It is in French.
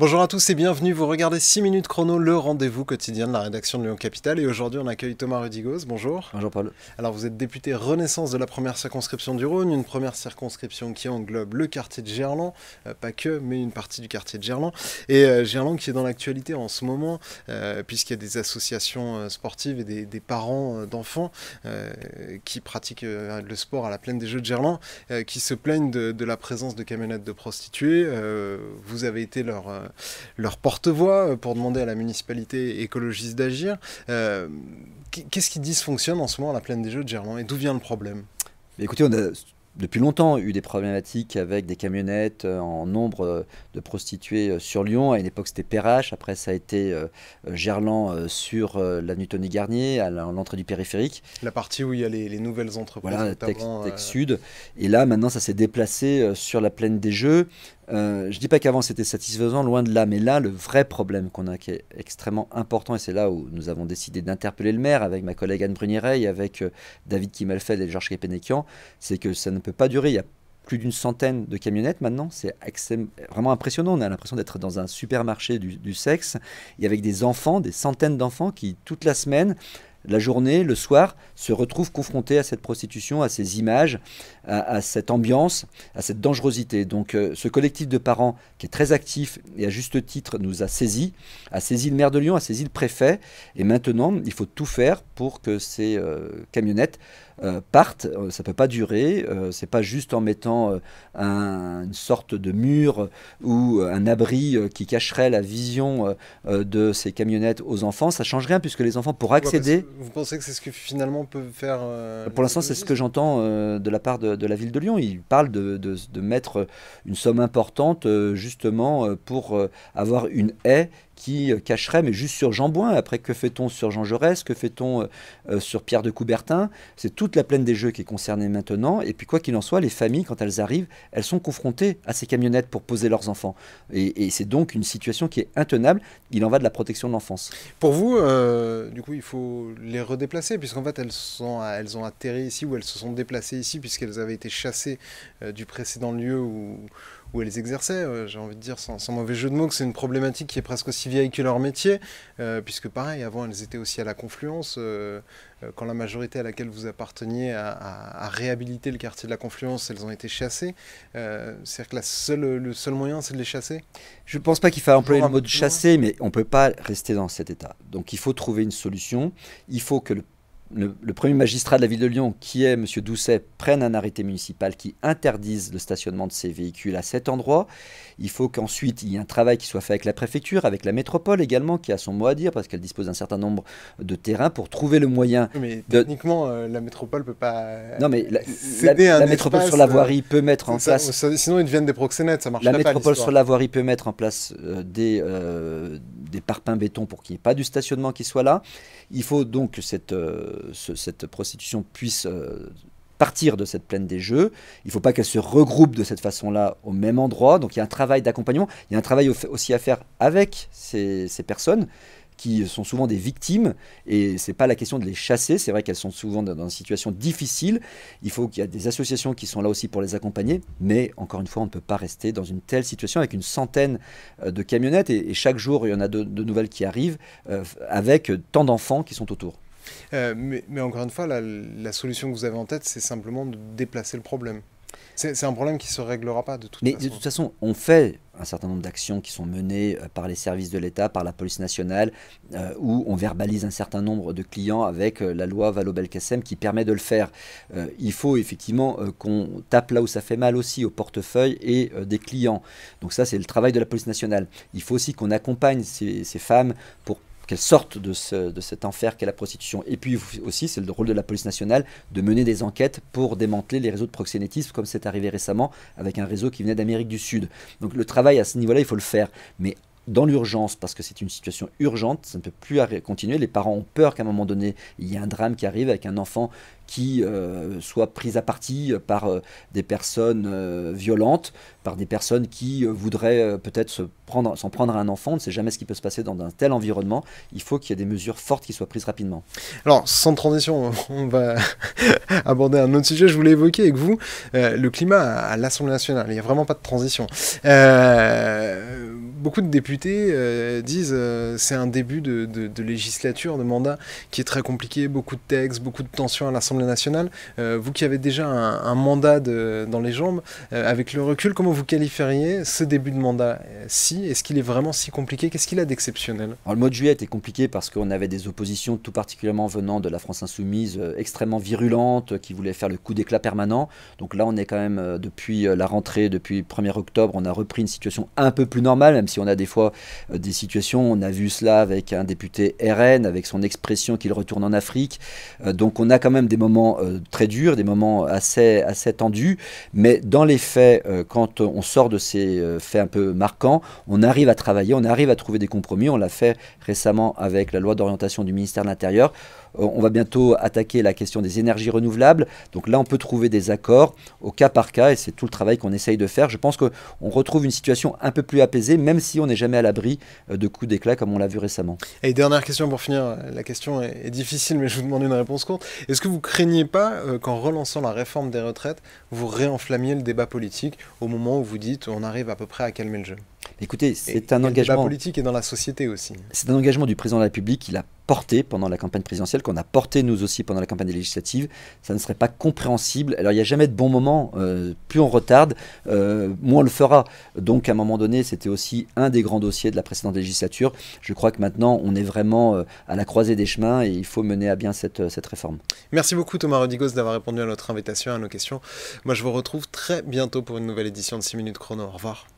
Bonjour à tous et bienvenue, vous regardez 6 minutes chrono, le rendez-vous quotidien de la rédaction de Lyon Capital et aujourd'hui on accueille Thomas Rudigoz, bonjour. Bonjour Paul. Alors vous êtes député Renaissance de la première circonscription du Rhône, une première circonscription qui englobe le quartier de Gerland, euh, pas que, mais une partie du quartier de Gerland, et euh, Gerland qui est dans l'actualité en ce moment, euh, puisqu'il y a des associations sportives et des, parents d'enfants qui pratiquent le sport à la plaine des Jeux de Gerland, qui se plaignent de, la présence de camionnettes de prostituées, vous avez été leur euh, leur porte-voix euh, pour demander à la municipalité écologiste d'agir. Euh, qu'est-ce qui dysfonctionne en ce moment à la plaine des Jeux de Gerland et d'où vient le problème Écoutez, on a depuis longtemps eu des problématiques avec des camionnettes en nombre de prostituées sur Lyon. À une époque, c'était Perrache. Après, ça a été Gerland sur l'avenue Tony Garnier, à l'entrée du périphérique. La partie où il y a les, nouvelles entreprises. Voilà, Tech, Sud. Et là, maintenant, ça s'est déplacé sur la plaine des Jeux. Euh, je ne dis pas qu'avant c'était satisfaisant, loin de là, mais là, le vrai problème qu'on a qui est extrêmement important, et c'est là où nous avons décidé d'interpeller le maire avec ma collègue Anne Brunireille, avec euh, David Kimelfeld et Georges Kepenekian, c'est que ça ne peut pas durer. Il y a plus d'une centaine de camionnettes maintenant. C'est vraiment impressionnant. On a l'impression d'être dans un supermarché du, du, sexe et avec des enfants, des centaines d'enfants qui, toute la semaine, la journée, le soir, se retrouvent confrontés à cette prostitution, à ces images, à, cette ambiance, à cette dangerosité. Donc euh, ce collectif de parents qui est très actif et à juste titre nous a saisi, a saisi le maire de Lyon, a saisi le préfet. Et maintenant, il faut tout faire pour que ces euh, camionnettes euh, partent. Ça ne peut pas durer. c'est pas juste en mettant une sorte de mur ou un abri qui cacherait la vision de ces camionnettes aux enfants. Ça change rien puisque les enfants, pour accéder... Vous pensez que c'est ce que finalement peut faire. Euh, pour l'instant, c'est ce que j'entends euh, de la part de, la ville de Lyon. Ils parlent de, de mettre une somme importante euh, justement pour avoir une haie qui euh, cacherait, mais juste sur Jean Boin. Après, que fait-on sur Jean Jaurès Que fait-on euh, euh, sur Pierre de Coubertin C'est toute la plaine des jeux qui est concernée maintenant. Et puis, quoi qu'il en soit, les familles, quand elles arrivent, elles sont confrontées à ces camionnettes pour poser leurs enfants. Et, c'est donc une situation qui est intenable. Il en va de la protection de l'enfance. Pour vous, du coup, il faut les redéplacer, puisqu'en fait, elles, sont, elles ont atterri ici ou elles se sont déplacées ici, puisqu'elles avaient été chassées du précédent lieu où où elles exerçaient. Euh, j'ai envie de dire, sans, mauvais jeu de mots, que c'est une problématique qui est presque aussi vieille que leur métier, euh, puisque pareil, avant, elles étaient aussi à la confluence. Euh, quand la majorité à laquelle vous apparteniez a, réhabilité le quartier de la confluence, elles ont été chassées. C'est-à-dire que la le seul moyen, c'est de les chasser Je ne pense pas qu'il faille employer le mot de chasser, mais on ne peut pas rester dans cet état. Donc il faut trouver une solution. Il faut que le le, premier magistrat de la ville de Lyon, qui est M. Doucet, prenne un arrêté municipal qui interdise le stationnement de ces véhicules à cet endroit. Il faut qu'ensuite il y ait un travail qui soit fait avec la préfecture, avec la métropole également, qui a son mot à dire parce qu'elle dispose d'un certain nombre de terrains pour trouver le moyen. Mais techniquement, euh, la métropole peut pas. Non, mais la, métropole sur la voirie peut mettre en place. sinon, ils deviennent des proxénètes, ça marche pas. La métropole sur la voirie peut mettre en place des, des parpaings béton pour qu'il n'y ait pas du stationnement qui soit là. Il faut donc que cette euh, cette prostitution puisse euh, partir de cette plaine des jeux. Il ne faut pas qu'elle se regroupe de cette façon-là au même endroit. Donc il y a un travail d'accompagnement. Il y a un travail aussi à faire avec ces, personnes qui sont souvent des victimes et ce n'est pas la question de les chasser. C'est vrai qu'elles sont souvent dans une situation difficile. Il faut qu'il y ait des associations qui sont là aussi pour les accompagner. Mais encore une fois, on ne peut pas rester dans une telle situation avec une centaine euh, de camionnettes et, chaque jour il y en a de, nouvelles qui arrivent euh, avec tant d'enfants qui sont autour. Euh, mais, encore une fois, la, solution que vous avez en tête, c'est simplement de déplacer le problème. C'est un problème qui ne se réglera pas de toute façon. Mais de toute façon, on fait un certain nombre d'actions qui sont menées euh, par les services de l'État, par la police nationale, euh, où on verbalise un certain nombre de clients avec la loi valo belkacem qui permet de le faire. il faut effectivement qu'on tape là où ça fait mal aussi, au portefeuille et des clients. Donc ça, c'est le travail de la police nationale. Il faut aussi qu'on accompagne ces, ces, femmes pour qu'elle sorte de, cet enfer qu'est la prostitution. Et puis aussi, c'est le rôle de la police nationale de mener des enquêtes pour démanteler les réseaux de proxénétisme, comme c'est arrivé récemment avec un réseau qui venait d'Amérique du Sud. Donc le travail à ce niveau-là, il faut le faire. Mais dans l'urgence, parce que c'est une situation urgente, ça ne peut plus continuer. Les parents ont peur qu'à un moment donné, il y ait un drame qui arrive avec un enfant qui euh, soit pris à partie euh, par euh, des personnes violentes, par des personnes qui voudraient peut-être s'en prendre, prendre à un enfant. On ne sait jamais ce qui peut se passer dans un tel environnement. Il faut qu'il y ait des mesures fortes qui soient prises rapidement. Alors, sans transition, on va aborder un autre sujet. Je voulais évoquer avec vous le climat à l'Assemblée nationale. Il n'y a vraiment pas de transition. Euh beaucoup de députés euh, disent que euh, c'est un début de, législature, de mandat qui est très compliqué, beaucoup de textes, beaucoup de tensions à l'Assemblée nationale. Euh, vous qui avez déjà un, mandat dans les jambes, avec le recul, comment vous qualifieriez ce début de mandat Si, est-ce qu'il est vraiment si compliqué Qu'est-ce qu'il a d'exceptionnel le mois de juillet était compliqué parce qu'on avait des oppositions, tout particulièrement venant de la France insoumise, extrêmement virulentes, qui voulaient faire le coup d'éclat permanent. Donc là, on est quand même depuis la rentrée, depuis 1er octobre, on a repris une situation un peu plus normale, même si on a des fois euh, des situations, on a vu cela avec un député RN, avec son expression qu'il retourne en Afrique. Euh, donc on a quand même des moments euh, très durs, des moments assez, assez tendus, mais dans les faits, quand on sort de ces faits un peu marquants, on arrive à travailler, on arrive à trouver des compromis. On l'a fait récemment avec la loi d'orientation du ministère de l'Intérieur. On va bientôt attaquer la question des énergies renouvelables. Donc là, on peut trouver des accords au cas par cas et c'est tout le travail qu'on essaye de faire. Je pense qu'on retrouve une situation un peu plus apaisée, même si on n'est jamais à l'abri euh, de coups d'éclat comme on l'a vu récemment. Et dernière question pour finir, la question est, difficile, mais je vous demande une réponse courte. Est-ce que vous craignez pas euh, qu'en relançant la réforme des retraites, vous réenflammiez le débat politique au moment où vous dites on arrive à peu près à calmer le jeu Écoutez, c'est un engagement. politique et dans la société aussi. C'est un engagement du président de la République qu'il a porté pendant la campagne présidentielle, qu'on a porté nous aussi pendant la campagne législative. Ça ne serait pas compréhensible. Alors il n'y a jamais de bon moment. Euh, plus on retarde, euh, moins on le fera. Donc à un moment donné, c'était aussi un des grands dossiers de la précédente législature. Je crois que maintenant, on est vraiment euh, à la croisée des chemins et il faut mener à bien cette, réforme. Merci beaucoup Thomas Rodigos d'avoir répondu à notre invitation, à nos questions. Moi, je vous retrouve très bientôt pour une nouvelle édition de 6 minutes chrono. Au revoir.